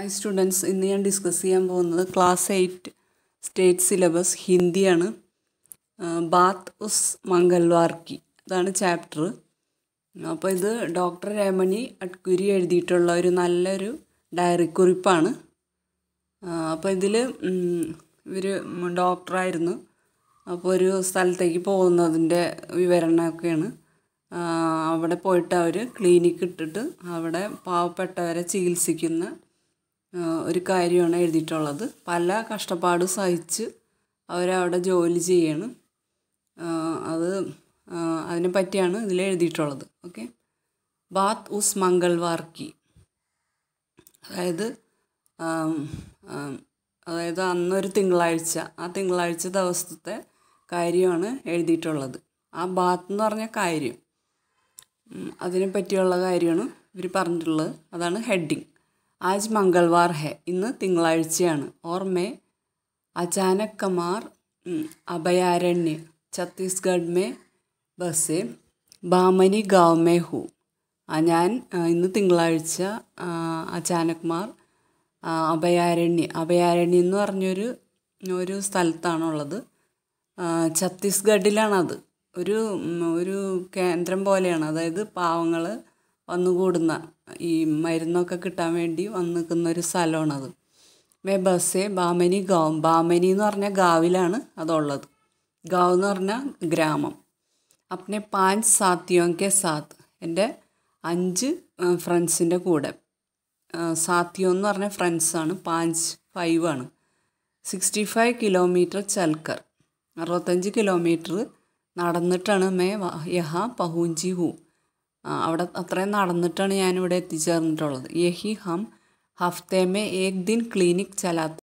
I students ഇന്ന് ഞാൻ discuss ചെയ്യാൻ പോകുന്നത് ക്ലാസ് എയ്റ്റ് സ്റ്റേറ്റ് സിലബസ് ഹിന്ദിയാണ് ബാത്ത് ഉസ് മംഗൽവാർക്കി അതാണ് ചാപ്റ്റർ അപ്പോൾ ഇത് ഡോക്ടർ രമണി അട്കുരി എഴുതിയിട്ടുള്ള ഒരു നല്ലൊരു ഡയറി കുറിപ്പാണ് അപ്പോൾ ഇതിൽ ഇവർ ഡോക്ടറായിരുന്നു അപ്പോൾ ഒരു സ്ഥലത്തേക്ക് പോകുന്നതിൻ്റെ വിവരണമൊക്കെയാണ് അവിടെ പോയിട്ട് അവർ ക്ലിനിക്ക് ഇട്ടിട്ട് അവിടെ പാവപ്പെട്ടവരെ ചികിത്സിക്കുന്ന ഒരു കാര്യമാണ് എഴുതിയിട്ടുള്ളത് പല കഷ്ടപ്പാട് സഹിച്ച് അവരവിടെ ജോലി ചെയ്യണം അത് അതിനെ പറ്റിയാണ് ഇതിൽ എഴുതിയിട്ടുള്ളത് ഓക്കെ ബാത് ഉസ് മംഗൾവാർക്കി അതായത് അതായത് അന്നൊരു തിങ്കളാഴ്ച ആ തിങ്കളാഴ്ച ദിവസത്തെ കാര്യമാണ് എഴുതിയിട്ടുള്ളത് ആ ബാത്ത് എന്ന് പറഞ്ഞ കാര്യം അതിനെ പറ്റിയുള്ള കാര്യമാണ് ഇവർ പറഞ്ഞിട്ടുള്ളത് അതാണ് ഹെഡിങ് ആജ് മംഗൾവാർ ഹെ ഇന്ന് തിങ്കളാഴ്ചയാണ് ഓർ മേ അചാനക്കമാർ അഭയാരണ്യ ഛത്തീസ്ഗഡ് മേ ബസ് ബാമനി ഗാവ് മേ ഹു ഞാൻ ഇന്ന് തിങ്കളാഴ്ച അചാനക്മാർ അഭയാരണ്യ അഭയാരണ്യ എന്ന് പറഞ്ഞൊരു ഒരു സ്ഥലത്താണുള്ളത് ഛത്തീസ്ഗഡിലാണത് ഒരു ഒരു കേന്ദ്രം പോലെയാണ് അതായത് പാവങ്ങൾ വന്നുകൂടുന്ന ഈ മരുന്നൊക്കെ കിട്ടാൻ വേണ്ടി വന്ന് നിൽക്കുന്ന ഒരു സ്ഥലമാണത് മേ ബസ്സേ ബാമനി ഗാവ് ബാമനി എന്ന് പറഞ്ഞാൽ ഗാവിലാണ് അതുള്ളത് ഗാവ് എന്ന് പറഞ്ഞാൽ ഗ്രാമം അപ്പനെ പാഞ്ച് സാത്തിയോ കെ സാത്ത് എൻ്റെ അഞ്ച് ഫ്രണ്ട്സിൻ്റെ കൂടെ സാത്തിയോ എന്ന് പറഞ്ഞ ഫ്രണ്ട്സാണ് പാഞ്ച് ഫൈവ് ആണ് സിക്സ്റ്റി ഫൈവ് കിലോമീറ്റർ ചൽക്കർ അറുപത്തഞ്ച് കിലോമീറ്റർ നടന്നിട്ടാണ് മേ യഹ പഹൂഞ്ചി ഹൂ അവിടെ അത്രയും നടന്നിട്ടാണ് ഞാനിവിടെ എത്തിച്ചേർന്നിട്ടുള്ളത് യഹി ഹം ഹഫ്തേമേ ഏക് ദിൻ ക്ലിനിക് ചലാത്ത്